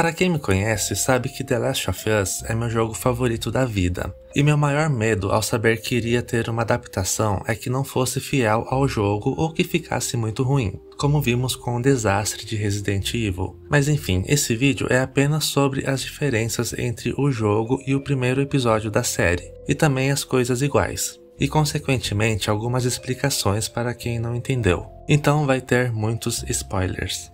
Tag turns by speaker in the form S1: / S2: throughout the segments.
S1: Para quem me conhece, sabe que The Last of Us é meu jogo favorito da vida, e meu maior medo ao saber que iria ter uma adaptação é que não fosse fiel ao jogo ou que ficasse muito ruim, como vimos com o desastre de Resident Evil. Mas enfim, esse vídeo é apenas sobre as diferenças entre o jogo e o primeiro episódio da série, e também as coisas iguais e, consequentemente, algumas explicações para quem não entendeu. Então vai ter muitos spoilers.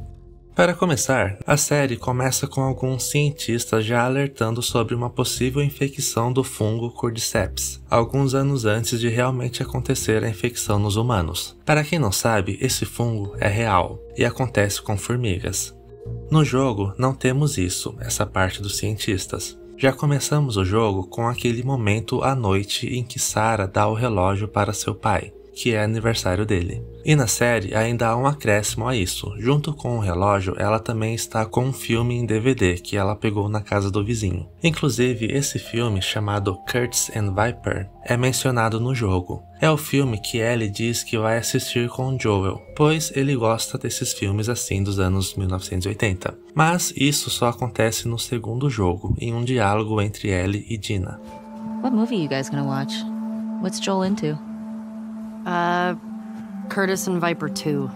S1: Para começar, a série começa com alguns cientistas já alertando sobre uma possível infecção do fungo Cordyceps, alguns anos antes de realmente acontecer a infecção nos humanos. Para quem não sabe, esse fungo é real e acontece com formigas. No jogo, não temos isso, essa parte dos cientistas. Já começamos o jogo com aquele momento à noite em que Sarah dá o relógio para seu pai que é aniversário dele. E na série ainda há um acréscimo a isso. Junto com o relógio, ela também está com um filme em DVD que ela pegou na casa do vizinho. Inclusive, esse filme, chamado *Kurtz and Viper, é mencionado no jogo. É o filme que Ellie diz que vai assistir com Joel, pois ele gosta desses filmes assim dos anos 1980. Mas isso só acontece no segundo jogo, em um diálogo entre Ellie e Dina. What movie are you guys gonna watch? What's Joel into? Uh, Curtis and Viper 2.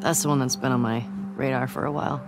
S1: That's the one that's been on my radar for a while.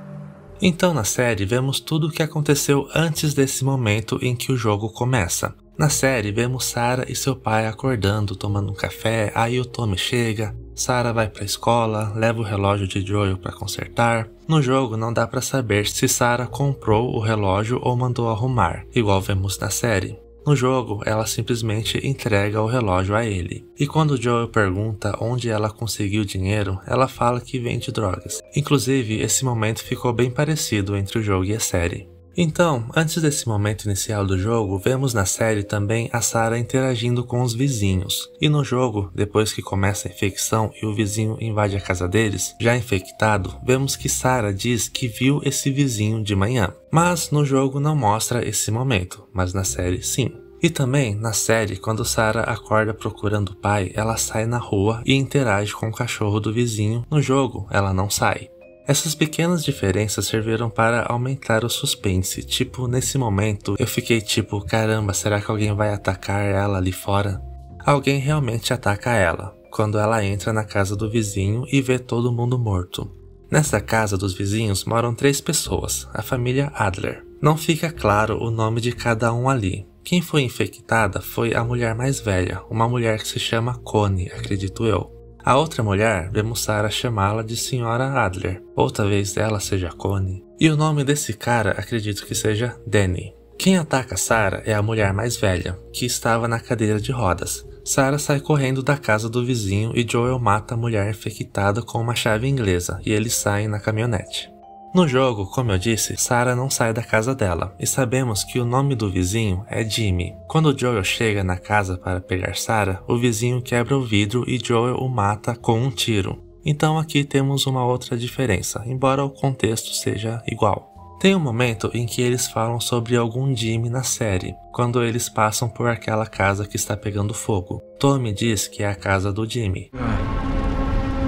S1: Então, na série, vemos tudo o que aconteceu antes desse momento em que o jogo começa. Na série, vemos Sara e seu pai acordando, tomando um café, aí o Tommy chega, Sara vai para a escola, leva o relógio de Joel para consertar. No jogo não dá para saber se Sara comprou o relógio ou mandou arrumar, igual vemos na série. No jogo, ela simplesmente entrega o relógio a ele. E quando Joel pergunta onde ela conseguiu dinheiro, ela fala que vende drogas. Inclusive, esse momento ficou bem parecido entre o jogo e a série. Então, antes desse momento inicial do jogo, vemos na série também a Sarah interagindo com os vizinhos. E no jogo, depois que começa a infecção e o vizinho invade a casa deles, já infectado, vemos que Sarah diz que viu esse vizinho de manhã. Mas no jogo não mostra esse momento, mas na série sim. E também, na série, quando Sarah acorda procurando o pai, ela sai na rua e interage com o cachorro do vizinho. No jogo, ela não sai. Essas pequenas diferenças serviram para aumentar o suspense. Tipo, nesse momento eu fiquei tipo, caramba, será que alguém vai atacar ela ali fora? Alguém realmente ataca ela, quando ela entra na casa do vizinho e vê todo mundo morto. Nessa casa dos vizinhos moram três pessoas, a família Adler. Não fica claro o nome de cada um ali. Quem foi infectada foi a mulher mais velha, uma mulher que se chama Connie, acredito eu. A outra mulher vemos Sarah chamá-la de Senhora Adler, outra vez ela seja Connie. E o nome desse cara acredito que seja Danny. Quem ataca Sarah é a mulher mais velha, que estava na cadeira de rodas. Sarah sai correndo da casa do vizinho e Joel mata a mulher infectada com uma chave inglesa, e eles saem na caminhonete. No jogo, como eu disse, Sarah não sai da casa dela, e sabemos que o nome do vizinho é Jimmy. Quando Joel chega na casa para pegar Sarah, o vizinho quebra o vidro e Joel o mata com um tiro. Então aqui temos uma outra diferença, embora o contexto seja igual. Tem um momento em que eles falam sobre algum Jimmy na série, quando eles passam por aquela casa que está pegando fogo. Tommy diz que é a casa do Jimmy.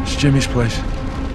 S1: It's Jimmy's place.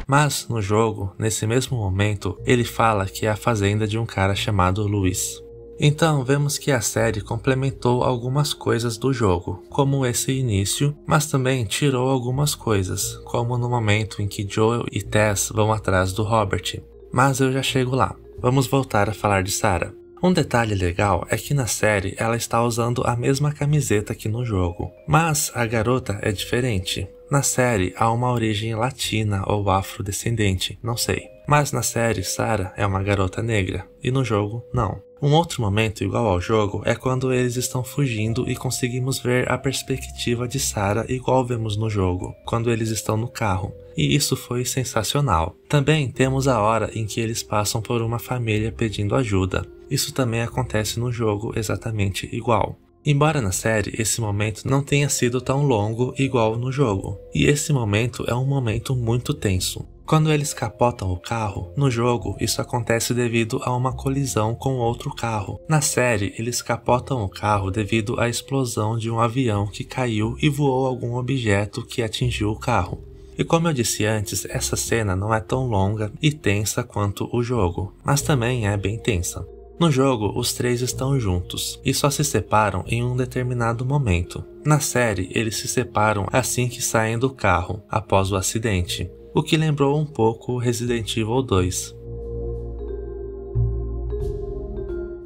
S1: Mas no jogo, nesse mesmo momento, ele fala que é a fazenda de um cara chamado Luiz. Então vemos que a série complementou algumas coisas do jogo, como esse início, mas também tirou algumas coisas, como no momento em que Joel e Tess vão atrás do Robert. Mas eu já chego lá. Vamos voltar a falar de Sarah. Um detalhe legal é que na série ela está usando a mesma camiseta que no jogo, mas a garota é diferente. Na série há uma origem latina ou afrodescendente, não sei. Mas na série Sarah é uma garota negra e no jogo não. Um outro momento igual ao jogo é quando eles estão fugindo e conseguimos ver a perspectiva de Sarah igual vemos no jogo, quando eles estão no carro, e isso foi sensacional. Também temos a hora em que eles passam por uma família pedindo ajuda. Isso também acontece no jogo exatamente igual. Embora na série esse momento não tenha sido tão longo igual no jogo, e esse momento é um momento muito tenso. Quando eles capotam o carro, no jogo isso acontece devido a uma colisão com outro carro. Na série, eles capotam o carro devido à explosão de um avião que caiu e voou algum objeto que atingiu o carro. E como eu disse antes, essa cena não é tão longa e tensa quanto o jogo, mas também é bem tensa. No jogo, os três estão juntos e só se separam em um determinado momento. Na série, eles se separam assim que saem do carro, após o acidente, o que lembrou um pouco Resident Evil 2.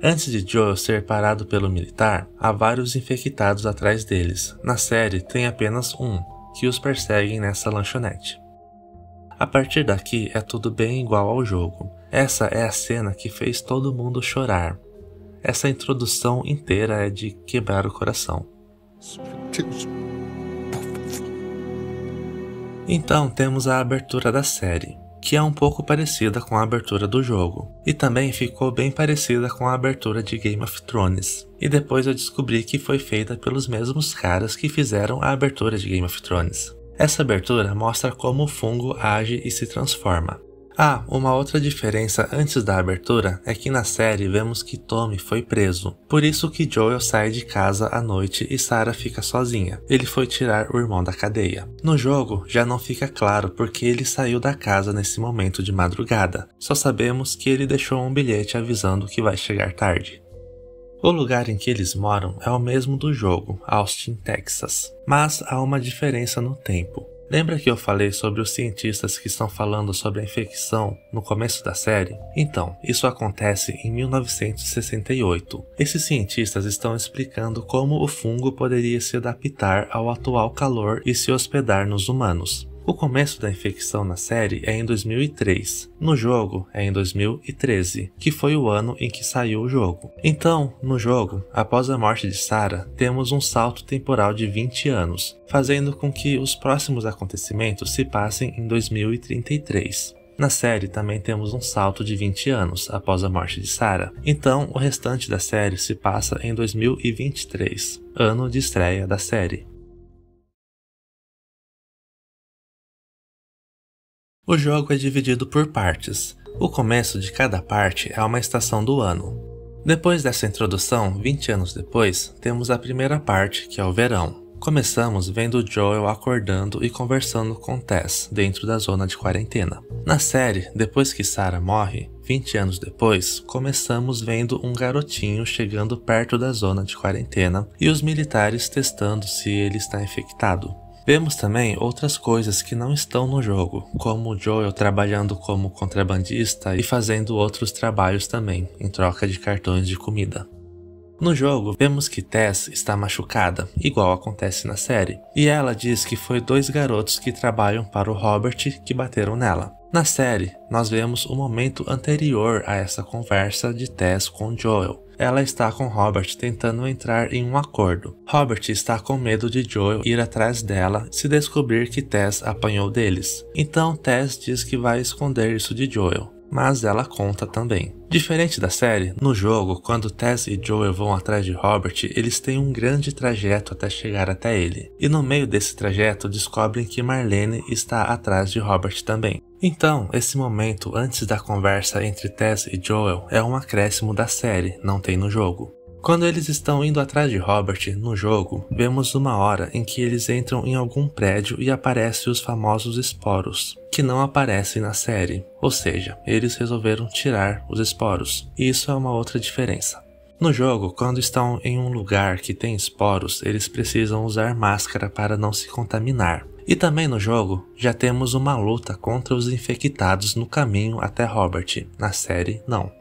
S1: Antes de Joel ser parado pelo militar, há vários infectados atrás deles. Na série, tem apenas um, que os perseguem nessa lanchonete. A partir daqui é tudo bem igual ao jogo, essa é a cena que fez todo mundo chorar. Essa introdução inteira é de quebrar o coração. Então temos a abertura da série, que é um pouco parecida com a abertura do jogo, e também ficou bem parecida com a abertura de Game of Thrones. E depois eu descobri que foi feita pelos mesmos caras que fizeram a abertura de Game of Thrones. Essa abertura mostra como o fungo age e se transforma, ah, uma outra diferença antes da abertura é que na série vemos que Tommy foi preso, por isso que Joel sai de casa à noite e Sarah fica sozinha. Ele foi tirar o irmão da cadeia. No jogo já não fica claro porque ele saiu da casa nesse momento de madrugada. Só sabemos que ele deixou um bilhete avisando que vai chegar tarde. O lugar em que eles moram é o mesmo do jogo, Austin, Texas, mas há uma diferença no tempo. Lembra que eu falei sobre os cientistas que estão falando sobre a infecção no começo da série? Então, isso acontece em 1968. Esses cientistas estão explicando como o fungo poderia se adaptar ao atual calor e se hospedar nos humanos. O começo da infecção na série é em 2003, no jogo é em 2013, que foi o ano em que saiu o jogo. Então, no jogo, após a morte de Sarah, temos um salto temporal de 20 anos, fazendo com que os próximos acontecimentos se passem em 2033. Na série também temos um salto de 20 anos após a morte de Sarah, então o restante da série se passa em 2023, ano de estreia da série. O jogo é dividido por partes. O começo de cada parte é uma estação do ano. Depois dessa introdução, 20 anos depois, temos a primeira parte, que é o verão. Começamos vendo Joel acordando e conversando com Tess dentro da zona de quarentena. Na série, depois que Sarah morre, 20 anos depois, começamos vendo um garotinho chegando perto da zona de quarentena e os militares testando se ele está infectado. Vemos também outras coisas que não estão no jogo, como Joel trabalhando como contrabandista e fazendo outros trabalhos também, em troca de cartões de comida. No jogo, vemos que Tess está machucada, igual acontece na série, e ela diz que foi dois garotos que trabalham para o Robert que bateram nela. Na série, nós vemos o momento anterior a essa conversa de Tess com Joel, ela está com Robert tentando entrar em um acordo. Robert está com medo de Joel ir atrás dela se descobrir que Tess apanhou deles. Então Tess diz que vai esconder isso de Joel mas ela conta também. Diferente da série, no jogo, quando Tess e Joel vão atrás de Robert, eles têm um grande trajeto até chegar até ele. E no meio desse trajeto, descobrem que Marlene está atrás de Robert também. Então, esse momento antes da conversa entre Tess e Joel é um acréscimo da série, não tem no jogo. Quando eles estão indo atrás de Robert no jogo, vemos uma hora em que eles entram em algum prédio e aparecem os famosos esporos, que não aparecem na série, ou seja, eles resolveram tirar os esporos. Isso é uma outra diferença. No jogo, quando estão em um lugar que tem esporos, eles precisam usar máscara para não se contaminar. E também no jogo, já temos uma luta contra os infectados no caminho até Robert, na série não.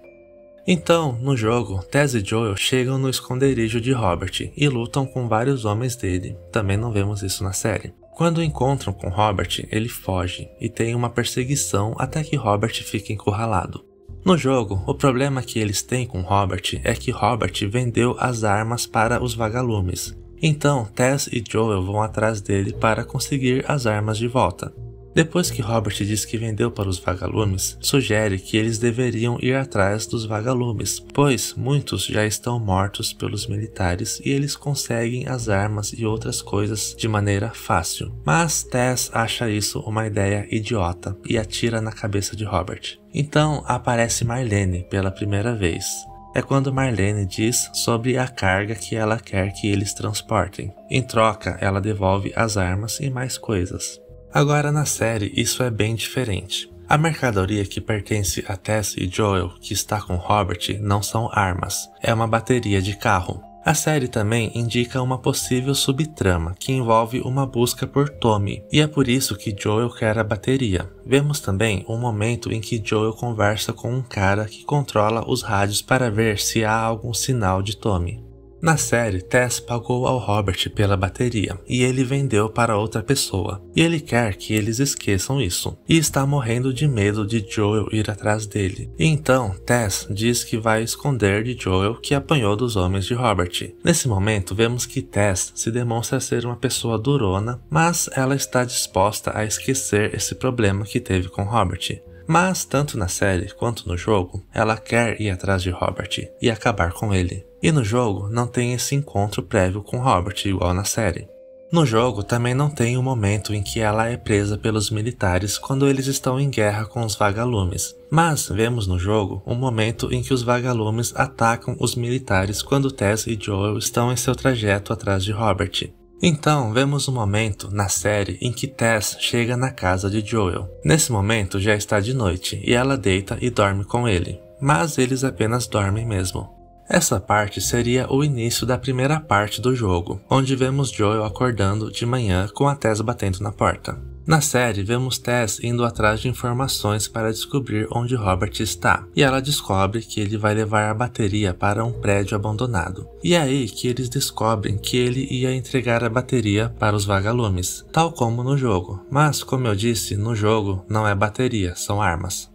S1: Então, no jogo, Tess e Joel chegam no esconderijo de Robert e lutam com vários homens dele, também não vemos isso na série. Quando encontram com Robert, ele foge e tem uma perseguição até que Robert fica encurralado. No jogo, o problema que eles têm com Robert é que Robert vendeu as armas para os vagalumes, então, Tess e Joel vão atrás dele para conseguir as armas de volta. Depois que Robert diz que vendeu para os vagalumes, sugere que eles deveriam ir atrás dos vagalumes, pois muitos já estão mortos pelos militares e eles conseguem as armas e outras coisas de maneira fácil. Mas Tess acha isso uma ideia idiota e atira na cabeça de Robert. Então aparece Marlene pela primeira vez é quando Marlene diz sobre a carga que ela quer que eles transportem. Em troca, ela devolve as armas e mais coisas. Agora na série, isso é bem diferente. A mercadoria que pertence a Tess e Joel, que está com Robert, não são armas, é uma bateria de carro. A série também indica uma possível subtrama que envolve uma busca por Tommy, e é por isso que Joel quer a bateria. Vemos também um momento em que Joel conversa com um cara que controla os rádios para ver se há algum sinal de Tommy. Na série, Tess pagou ao Robert pela bateria e ele vendeu para outra pessoa. E ele quer que eles esqueçam isso e está morrendo de medo de Joel ir atrás dele. E então, Tess diz que vai esconder de Joel que apanhou dos homens de Robert. Nesse momento, vemos que Tess se demonstra ser uma pessoa durona, mas ela está disposta a esquecer esse problema que teve com Robert. Mas, tanto na série quanto no jogo, ela quer ir atrás de Robert e acabar com ele. E no jogo não tem esse encontro prévio com Robert, igual na série. No jogo também não tem o momento em que ela é presa pelos militares quando eles estão em guerra com os vagalumes, mas vemos no jogo um momento em que os vagalumes atacam os militares quando Tess e Joel estão em seu trajeto atrás de Robert. Então, vemos um momento na série em que Tess chega na casa de Joel. Nesse momento já está de noite e ela deita e dorme com ele, mas eles apenas dormem mesmo. Essa parte seria o início da primeira parte do jogo, onde vemos Joel acordando de manhã com a Tess batendo na porta. Na série, vemos Tess indo atrás de informações para descobrir onde Robert está, e ela descobre que ele vai levar a bateria para um prédio abandonado. E é aí que eles descobrem que ele ia entregar a bateria para os vagalumes, tal como no jogo, mas como eu disse, no jogo não é bateria, são armas.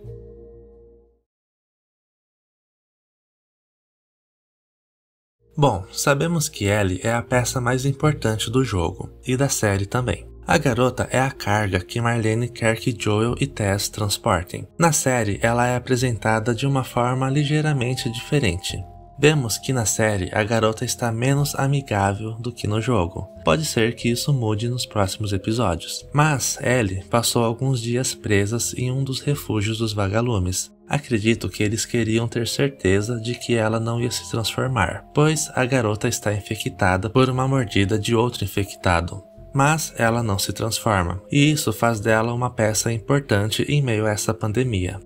S1: Bom, sabemos que Ellie é a peça mais importante do jogo e da série também. A garota é a carga que Marlene quer que Joel e Tess transportem. Na série, ela é apresentada de uma forma ligeiramente diferente. Vemos que na série a garota está menos amigável do que no jogo. Pode ser que isso mude nos próximos episódios. Mas Ellie passou alguns dias presas em um dos refúgios dos vagalumes, Acredito que eles queriam ter certeza de que ela não ia se transformar, pois a garota está infectada por uma mordida de outro infectado. Mas ela não se transforma, e isso faz dela uma peça importante em meio a essa pandemia.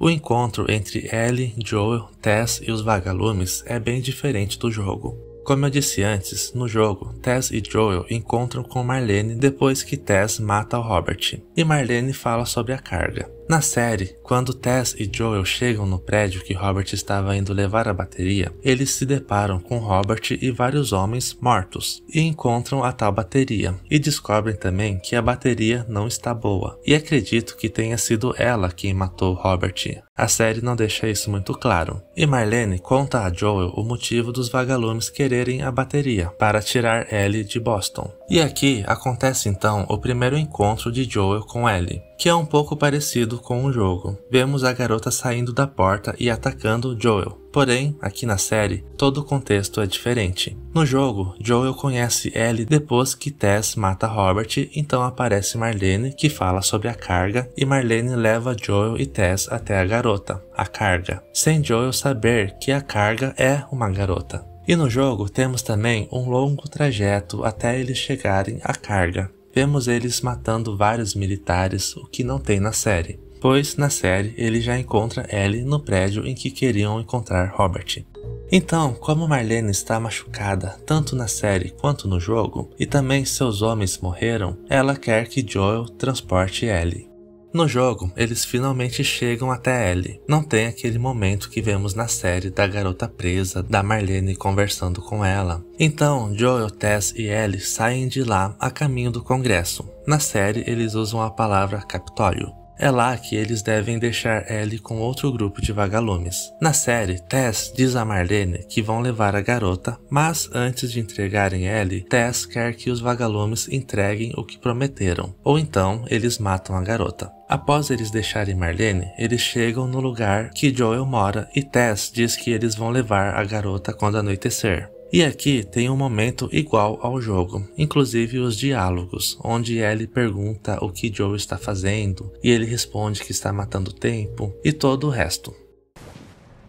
S1: O encontro entre Ellie, Joel, Tess e os vagalumes é bem diferente do jogo. Como eu disse antes, no jogo, Tess e Joel encontram com Marlene depois que Tess mata o Robert, e Marlene fala sobre a carga. Na série, quando Tess e Joel chegam no prédio que Robert estava indo levar a bateria, eles se deparam com Robert e vários homens mortos e encontram a tal bateria e descobrem também que a bateria não está boa e acredito que tenha sido ela quem matou Robert. A série não deixa isso muito claro. E Marlene conta a Joel o motivo dos vagalumes quererem a bateria para tirar Ellie de Boston. E aqui acontece então o primeiro encontro de Joel com Ellie, que é um pouco parecido com um jogo. Vemos a garota saindo da porta e atacando Joel. Porém, aqui na série, todo o contexto é diferente. No jogo, Joel conhece Ellie depois que Tess mata Robert, então aparece Marlene, que fala sobre a carga, e Marlene leva Joel e Tess até a garota, a carga, sem Joel saber que a carga é uma garota. E no jogo temos também um longo trajeto até eles chegarem à carga. Vemos eles matando vários militares, o que não tem na série, pois na série ele já encontra Ellie no prédio em que queriam encontrar Robert. Então, como Marlene está machucada tanto na série quanto no jogo, e também seus homens morreram, ela quer que Joel transporte Ellie. No jogo, eles finalmente chegam até Ellie. Não tem aquele momento que vemos na série da garota presa, da Marlene conversando com ela. Então, Joel, Tess e Ellie saem de lá a caminho do congresso. Na série, eles usam a palavra Capitólio, é lá que eles devem deixar Ellie com outro grupo de vagalumes. Na série, Tess diz a Marlene que vão levar a garota, mas antes de entregarem Ellie, Tess quer que os vagalumes entreguem o que prometeram, ou então eles matam a garota. Após eles deixarem Marlene, eles chegam no lugar que Joel mora e Tess diz que eles vão levar a garota quando anoitecer. E aqui tem um momento igual ao jogo, inclusive os diálogos, onde Ellie pergunta o que Joe está fazendo e ele responde que está matando tempo e todo o resto.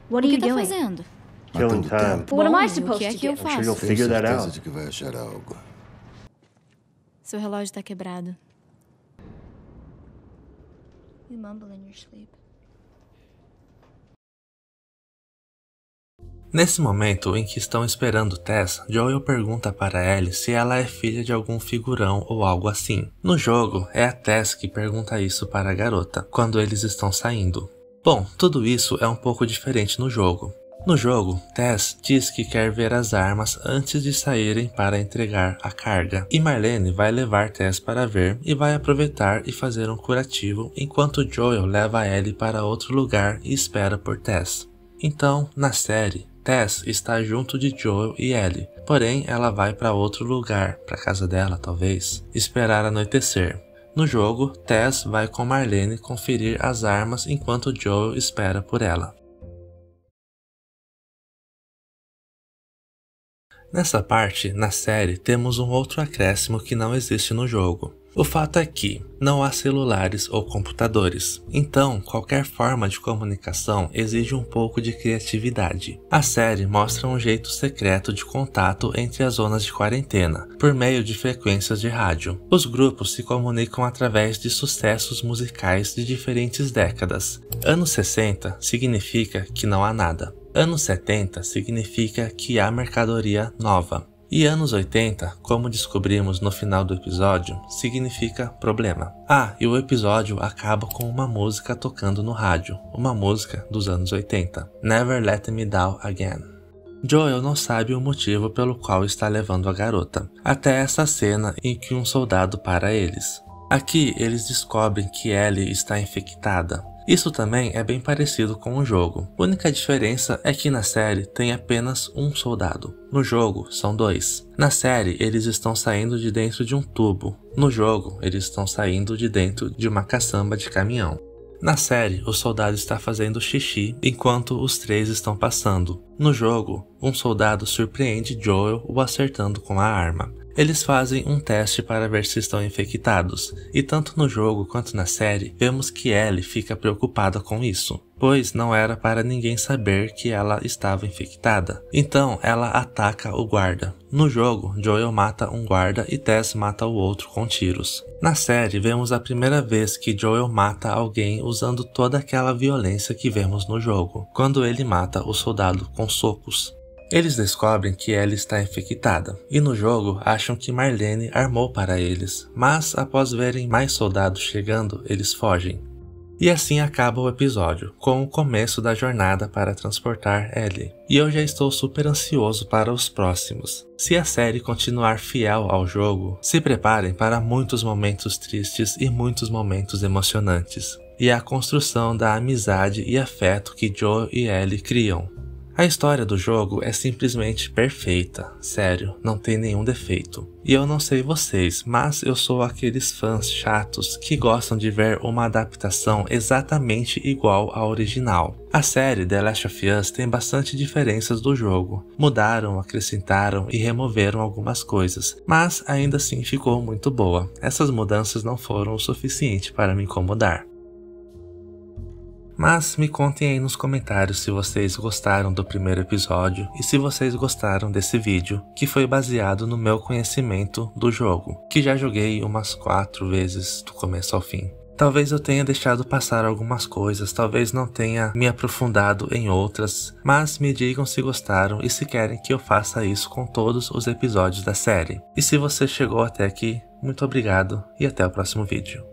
S1: O que está fazendo? Killing time. But what am I supposed é to do? I'm sure you'll figure that out. Seu relógio está quebrado. You mumble in your sleep. Nesse momento em que estão esperando Tess, Joel pergunta para Ellie se ela é filha de algum figurão ou algo assim. No jogo, é a Tess que pergunta isso para a garota, quando eles estão saindo. Bom, tudo isso é um pouco diferente no jogo. No jogo, Tess diz que quer ver as armas antes de saírem para entregar a carga, e Marlene vai levar Tess para ver e vai aproveitar e fazer um curativo enquanto Joel leva Ellie para outro lugar e espera por Tess. Então, na série, Tess está junto de Joel e Ellie, porém ela vai para outro lugar, para casa dela talvez, esperar anoitecer. No jogo, Tess vai com Marlene conferir as armas enquanto Joel espera por ela. Nessa parte, na série, temos um outro acréscimo que não existe no jogo. O fato é que não há celulares ou computadores, então qualquer forma de comunicação exige um pouco de criatividade. A série mostra um jeito secreto de contato entre as zonas de quarentena, por meio de frequências de rádio. Os grupos se comunicam através de sucessos musicais de diferentes décadas. Anos 60 significa que não há nada. Anos 70 significa que há mercadoria nova. E anos 80, como descobrimos no final do episódio, significa problema. Ah, e o episódio acaba com uma música tocando no rádio, uma música dos anos 80, Never Let Me Down Again. Joel não sabe o motivo pelo qual está levando a garota, até essa cena em que um soldado para eles. Aqui eles descobrem que Ellie está infectada, isso também é bem parecido com o jogo. A única diferença é que na série tem apenas um soldado. No jogo, são dois. Na série, eles estão saindo de dentro de um tubo. No jogo, eles estão saindo de dentro de uma caçamba de caminhão. Na série, o soldado está fazendo xixi enquanto os três estão passando. No jogo, um soldado surpreende Joel o acertando com a arma. Eles fazem um teste para ver se estão infectados, e tanto no jogo quanto na série, vemos que Ellie fica preocupada com isso, pois não era para ninguém saber que ela estava infectada. Então, ela ataca o guarda. No jogo, Joel mata um guarda e Tess mata o outro com tiros. Na série, vemos a primeira vez que Joel mata alguém usando toda aquela violência que vemos no jogo, quando ele mata o soldado com socos. Eles descobrem que ela está infectada e no jogo acham que Marlene armou para eles, mas após verem mais soldados chegando, eles fogem. E assim acaba o episódio, com o começo da jornada para transportar Ellie. E eu já estou super ansioso para os próximos. Se a série continuar fiel ao jogo, se preparem para muitos momentos tristes e muitos momentos emocionantes. E a construção da amizade e afeto que Joe e Ellie criam. A história do jogo é simplesmente perfeita, sério, não tem nenhum defeito. E eu não sei vocês, mas eu sou aqueles fãs chatos que gostam de ver uma adaptação exatamente igual à original. A série The Last of Us tem bastante diferenças do jogo. Mudaram, acrescentaram e removeram algumas coisas, mas ainda assim ficou muito boa. Essas mudanças não foram o suficiente para me incomodar. Mas me contem aí nos comentários se vocês gostaram do primeiro episódio e se vocês gostaram desse vídeo, que foi baseado no meu conhecimento do jogo, que já joguei umas 4 vezes do começo ao fim. Talvez eu tenha deixado passar algumas coisas, talvez não tenha me aprofundado em outras, mas me digam se gostaram e se querem que eu faça isso com todos os episódios da série. E se você chegou até aqui, muito obrigado e até o próximo vídeo.